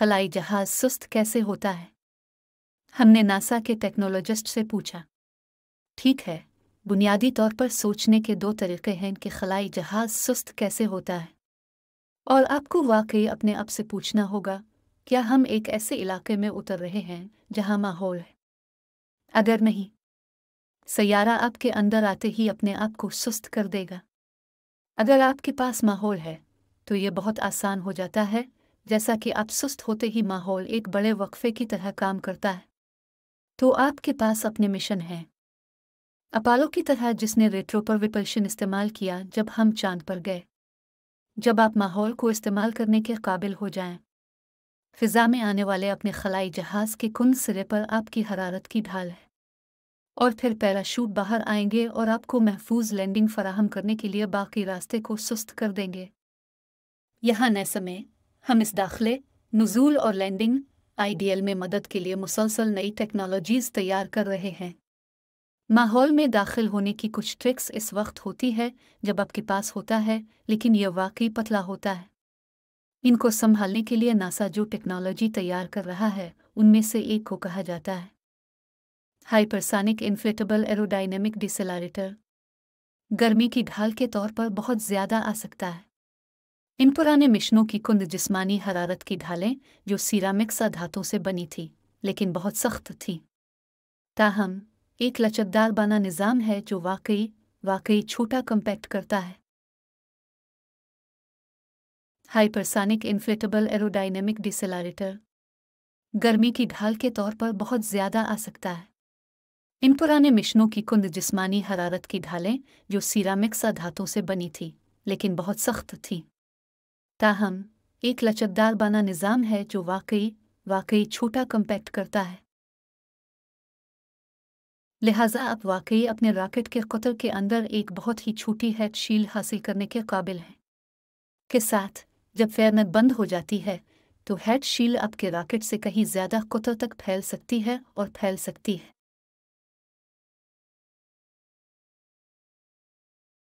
खलाई जहाज सुस्त कैसे होता है हमने नासा के टेक्नोलॉजिस्ट से पूछा ठीक है बुनियादी तौर पर सोचने के दो तरीके हैं कि खलाई जहाज सुस्त कैसे होता है और आपको वाकई अपने आप से पूछना होगा क्या हम एक ऐसे इलाके में उतर रहे हैं जहां माहौल है अगर नहीं सयारा आपके अंदर आते ही अपने आप को सुस्त कर देगा अगर आपके पास माहौल है तो ये बहुत आसान हो जाता है जैसा कि आप सुस्त होते ही माहौल एक बड़े वक्फे की तरह काम करता है तो आपके पास अपने मिशन हैं अपालो की तरह जिसने रेट्रो पर विपल्शन इस्तेमाल किया जब हम चांद पर गए जब आप माहौल को इस्तेमाल करने के काबिल हो जाएं, फिजा में आने वाले अपने खलाई जहाज के कुन सिरे पर आपकी हरारत की ढाल है और फिर पैराशूट बाहर आएंगे और आपको महफूज लैंडिंग फराहम करने के लिए बाकी रास्ते को सुस्त कर देंगे यहाँ न समय हम इस दाखिले नजूल और लैंडिंग आईडीएल में मदद के लिए मुसलसल नई टेक्नोलॉजीज तैयार कर रहे हैं माहौल में दाखिल होने की कुछ ट्रिक्स इस वक्त होती है जब आपके पास होता है लेकिन यह वाकई पतला होता है इनको संभालने के लिए नासा जो टेक्नोलॉजी तैयार कर रहा है उनमें से एक को कहा जाता है हाइपरसानिक इन्फ्लेटेबल एरोडाइनेमिक डिसलारेटर गर्मी की ढाल के तौर पर बहुत ज़्यादा आ सकता है इन पुराने मिशनों की कुंद जिस्मानी हरारत की ढालें जो सीरामिक्स धातों से बनी थी लेकिन बहुत सख्त थी ताहम एक लचकदार बना निज़ाम है जो वाकई वाकई छोटा कंपैक्ट करता है हाइपरसानिक इन्फ्लेटेबल एरोडाइनेमिक डिसलारेटर गर्मी की ढाल के तौर पर बहुत ज़्यादा आ सकता है इन पुराने मिशनों की कुंद जिस्मानी हरारत की ढालें जो सीरामिक्स धातों से बनी थी लेकिन बहुत सख्त थी ताहम एक लचकदार बाना निज़ाम है जो वाकई वाकई छोटा कंपैक्ट करता है लिहाजा आप वाकई अपने रॉकेट के कतर के अंदर एक बहुत ही छोटी हैट शील हासिल करने के काबिल हैं के साथ जब फेयरनेट बंद हो जाती है तो हेड शील आपके रॉकेट से कहीं ज़्यादा कतर तक फैल सकती है और फैल सकती है